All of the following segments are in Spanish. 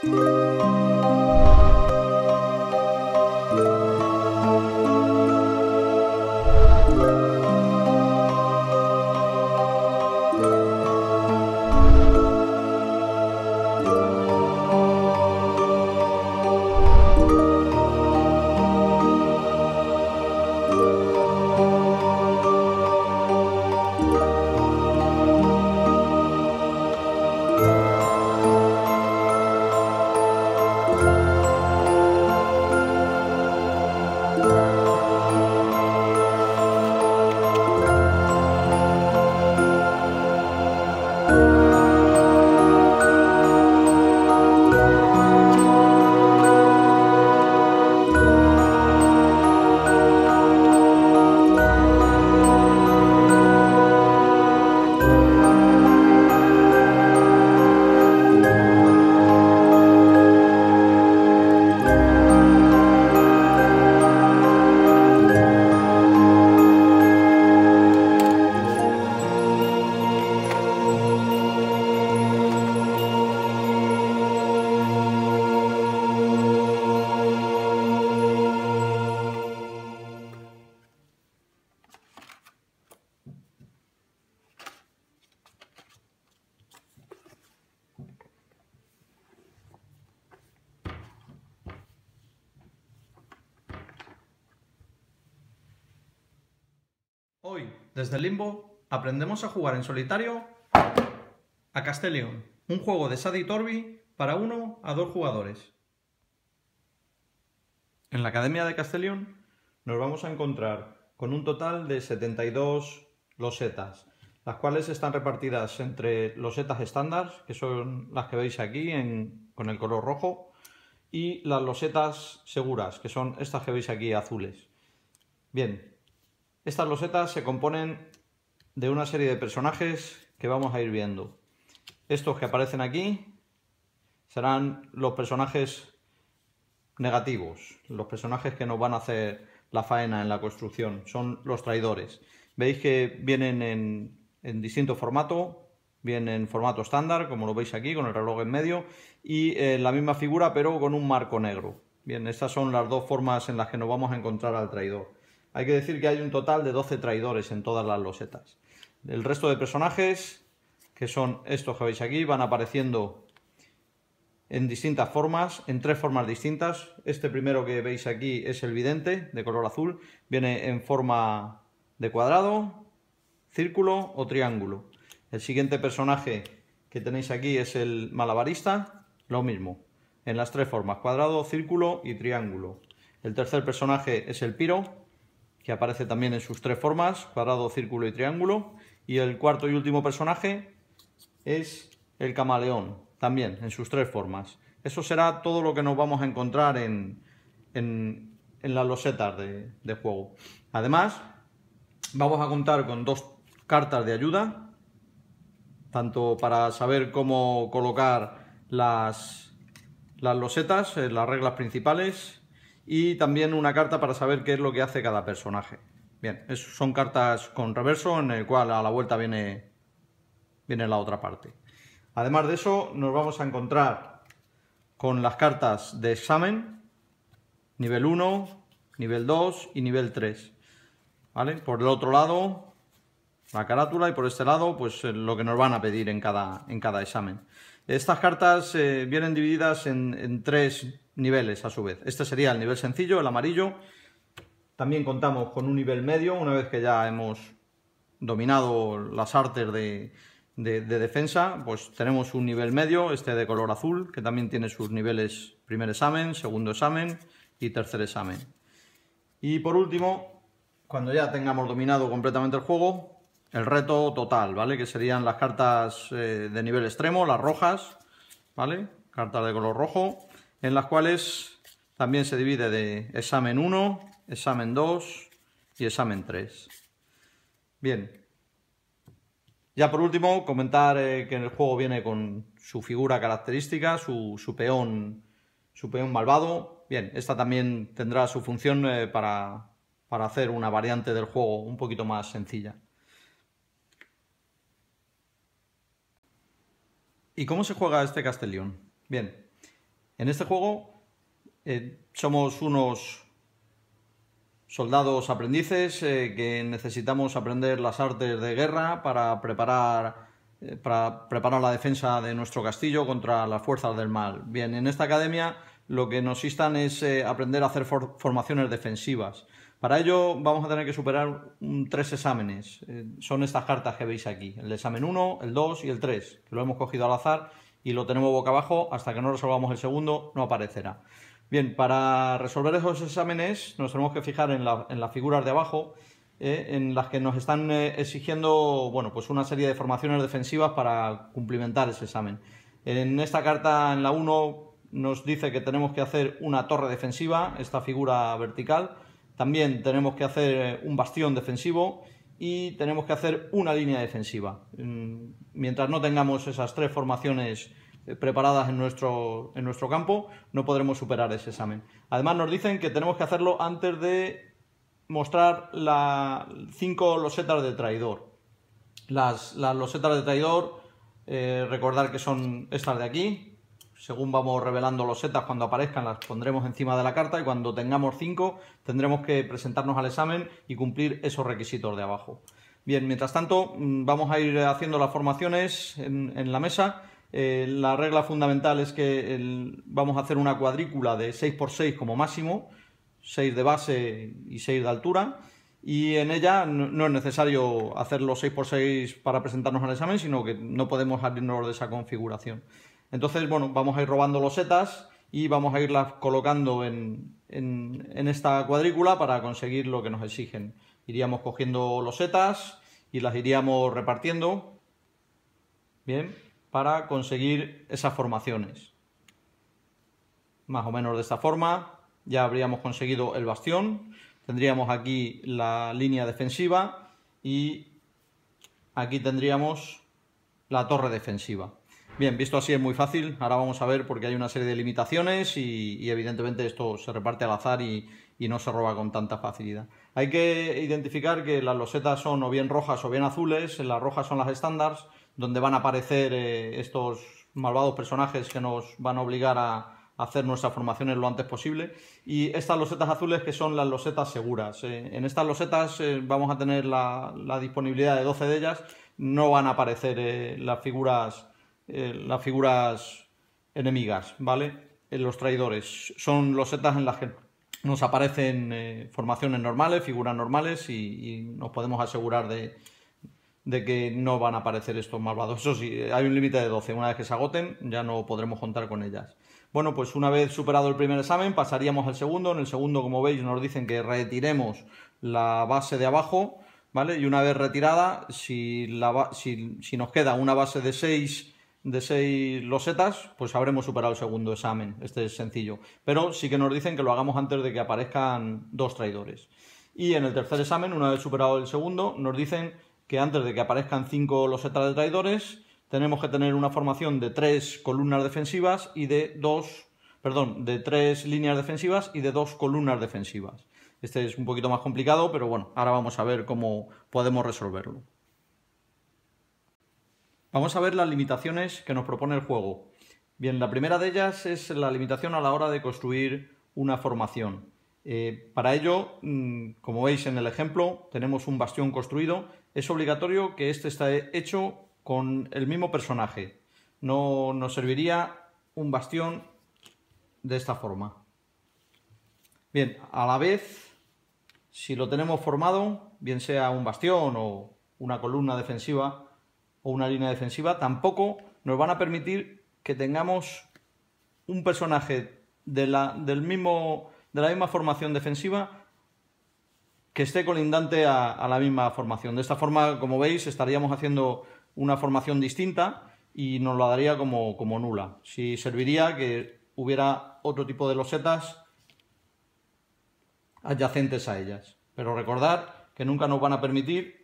Thank you. Desde Limbo aprendemos a jugar en solitario a Castellion, un juego de Sadi Torbi para uno a dos jugadores. En la Academia de Castellón nos vamos a encontrar con un total de 72 losetas, las cuales están repartidas entre losetas estándar, que son las que veis aquí con el color rojo, y las losetas seguras, que son estas que veis aquí azules. Bien, estas losetas se componen de una serie de personajes que vamos a ir viendo. Estos que aparecen aquí serán los personajes negativos, los personajes que nos van a hacer la faena en la construcción, son los traidores. Veis que vienen en, distinto formato, vienen en formato estándar, como lo veis aquí, con el reloj en medio, y eh, la misma figura pero con un marco negro. Bien, estas son las dos formas en las que nos vamos a encontrar al traidor. Hay que decir que hay un total de 12 traidores en todas las losetas. El resto de personajes, que son estos que veis aquí, van apareciendo en distintas formas, en tres formas distintas. Este primero que veis aquí es el vidente, de color azul. Viene en forma de cuadrado, círculo o triángulo. El siguiente personaje que tenéis aquí es el malabarista, lo mismo, en las tres formas, cuadrado, círculo y triángulo. El tercer personaje es el piro, que aparece también en sus tres formas, cuadrado, círculo y triángulo. Y el cuarto y último personaje es el camaleón, también en sus tres formas. Eso será todo lo que nos vamos a encontrar en, las losetas de, juego. Además, vamos a contar con dos cartas de ayuda, tanto para saber cómo colocar las, las losetas, eh, las reglas principales y también una carta para saber qué es lo que hace cada personaje. Bien, son cartas con reverso en el cual a la vuelta viene, viene la otra parte. Además de eso, nos vamos a encontrar con las cartas de examen, nivel 1, nivel 2 y nivel 3. ¿Vale? Por el otro lado, la carátula y por este lado, pues eh, lo que nos van a pedir en cada, en cada examen. Estas cartas eh, vienen divididas en tres niveles a su vez. Este sería el nivel sencillo, el amarillo. También contamos con un nivel medio, una vez que ya hemos dominado las artes de, defensa, pues tenemos un nivel medio, este de color azul, que también tiene sus niveles primer examen, segundo examen y tercer examen. Y por último, cuando ya tengamos dominado completamente el juego, el reto total, ¿vale? Que serían las cartas eh, de nivel extremo, las rojas, ¿vale? Cartas de color rojo, en las cuales también se divide de examen 1, examen 2 y examen 3. Bien. Ya por último, comentar eh, que en el juego viene con su figura característica, su, su peón su peón malvado. Bien, esta también tendrá su función eh, para, para hacer una variante del juego un poquito más sencilla. ¿Y cómo se juega este Castellón? Bien, en este juego eh, somos unos soldados aprendices eh, que necesitamos aprender las artes de guerra para preparar, eh, para preparar la defensa de nuestro castillo contra las fuerzas del mal. Bien, en esta academia lo que nos instan es aprender a hacer formaciones defensivas. Para ello vamos a tener que superar tres exámenes. son estas cartas que veis aquí, el examen 1, el 2 y el 3, que lo hemos cogido al azar y lo tenemos boca abajo, hasta que no resolvamos el segundo no aparecerá. Bien, para resolver esos exámenes nos tenemos que fijar en, las figuras de abajo, ¿eh? en las que nos están eh, exigiendo bueno, pues una serie de formaciones defensivas para cumplimentar ese examen. En esta carta, en la 1, nos dice que tenemos que hacer una torre defensiva, esta figura vertical. También tenemos que hacer eh, un bastión defensivo y tenemos que hacer una línea defensiva. Mm, mientras no tengamos esas tres formaciones eh, preparadas en nuestro, en nuestro campo, no podremos superar ese examen. Además, nos dicen que tenemos que hacerlo antes de mostrar las cinco losetas de traidor. Las, losetas de traidor, eh, recordar que son estas de aquí, según vamos revelando los setas cuando aparezcan, las pondremos encima de la carta y cuando tengamos 5 tendremos que presentarnos al examen y cumplir esos requisitos de abajo. Bien, mientras tanto mm, vamos a ir haciendo las formaciones en, la mesa. Eh, la regla fundamental es que vamos a hacer una cuadrícula de 6x6 como máximo, 6 de base y 6 de altura y en ella no es necesario hacerlo 6x6 para presentarnos al examen, sino que no podemos abrirnos de esa configuración. Entonces, bueno, vamos a ir robando los setas y vamos a irlas colocando en, esta cuadrícula para conseguir lo que nos exigen. Iríamos cogiendo los setas y las iríamos repartiendo, bien, para conseguir esas formaciones. Más o menos de esta forma ya habríamos conseguido el bastión, tendríamos aquí la línea defensiva y aquí tendríamos la torre defensiva. Bien, visto así es muy fácil. Ahora vamos a ver porque hay una serie de limitaciones y, evidentemente esto se reparte al azar y, no se roba con tanta facilidad. Hay que identificar que las losetas son o bien rojas o bien azules. Las rojas son las estándares donde van a aparecer eh, estos malvados personajes que nos van a obligar a, hacer nuestras formaciones lo antes posible. Y estas losetas azules que son las losetas seguras. Eh. en estas losetas eh, vamos a tener la, disponibilidad de 12 de ellas. No van a aparecer las figuras eh, las figuras enemigas, ¿vale? Eh, los traidores. Son los setas en las que nos aparecen eh, formaciones normales, figuras normales y, nos podemos asegurar de, que no van a aparecer estos malvados. Eso sí, hay un límite de 12. Una vez que se agoten ya no podremos contar con ellas. Bueno, pues una vez superado el primer examen pasaríamos al segundo. En el segundo, como veis, nos dicen que retiremos la base de abajo, ¿vale? Y una vez retirada, si, si nos queda una base de 6 de seis losetas, pues habremos superado el segundo examen. Este es sencillo. Pero sí que nos dicen que lo hagamos antes de que aparezcan dos traidores. Y en el tercer examen, una vez superado el segundo, nos dicen que antes de que aparezcan cinco losetas de traidores, tenemos que tener una formación de tres columnas defensivas y de dos, perdón, de tres líneas defensivas y de dos columnas defensivas. Este es un poquito más complicado, pero bueno, ahora vamos a ver cómo podemos resolverlo. Vamos a ver las limitaciones que nos propone el juego. Bien, la primera de ellas es la limitación a la hora de construir una formación. Eh, para ello, mm, como veis en el ejemplo, tenemos un bastión construido. Es obligatorio que este esté hecho con el mismo personaje. No nos serviría un bastión de esta forma. Bien, a la vez, si lo tenemos formado, bien sea un bastión o una columna defensiva, o una línea defensiva, tampoco nos van a permitir que tengamos un personaje de la, del mismo, de la misma formación defensiva que esté colindante a, la misma formación. De esta forma, como veis, estaríamos haciendo una formación distinta y nos la daría como, como nula. Si serviría que hubiera otro tipo de losetas adyacentes a ellas. Pero recordad que nunca nos van a permitir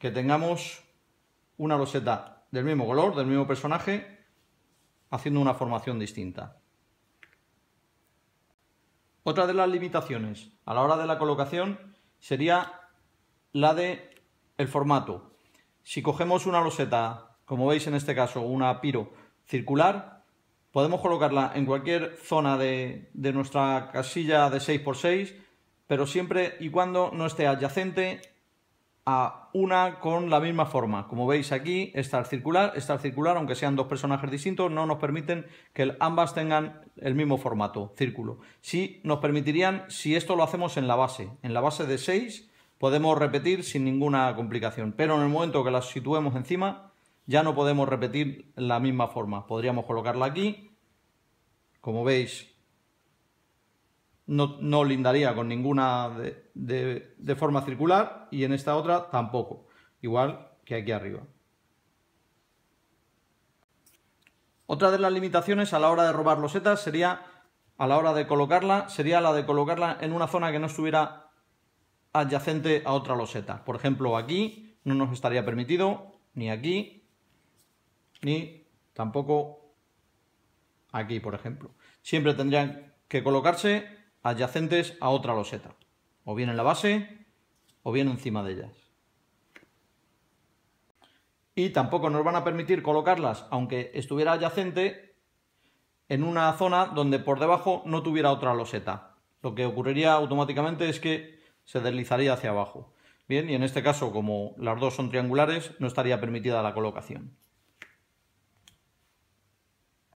que tengamos una roseta del mismo color, del mismo personaje, haciendo una formación distinta. Otra de las limitaciones a la hora de la colocación sería la de el formato. Si cogemos una roseta, como veis en este caso, una piro circular, podemos colocarla en cualquier zona de, de nuestra casilla de 6x6, pero siempre y cuando no esté adyacente a una con la misma forma. Como veis aquí, el circular, esta circular, aunque sean dos personajes distintos, no nos permiten que ambas tengan el mismo formato, círculo. Sí nos permitirían, si esto lo hacemos en la base, en la base de 6, podemos repetir sin ninguna complicación. Pero en el momento que las situemos encima, ya no podemos repetir la misma forma. Podríamos colocarla aquí, como veis, no, lindaría con ninguna de, forma circular y en esta otra tampoco, igual que aquí arriba. Otra de las limitaciones a la hora de robar losetas sería, a la hora de colocarla, sería la de colocarla en una zona que no estuviera adyacente a otra loseta. Por ejemplo, aquí no nos estaría permitido, ni aquí, ni tampoco aquí, por ejemplo. Siempre tendrían que colocarse adyacentes a otra loseta, o bien en la base o bien encima de ellas. Y tampoco nos van a permitir colocarlas, aunque estuviera adyacente, en una zona donde por debajo no tuviera otra loseta. Lo que ocurriría automáticamente es que se deslizaría hacia abajo. Bien, y en este caso, como las dos son triangulares, no estaría permitida la colocación.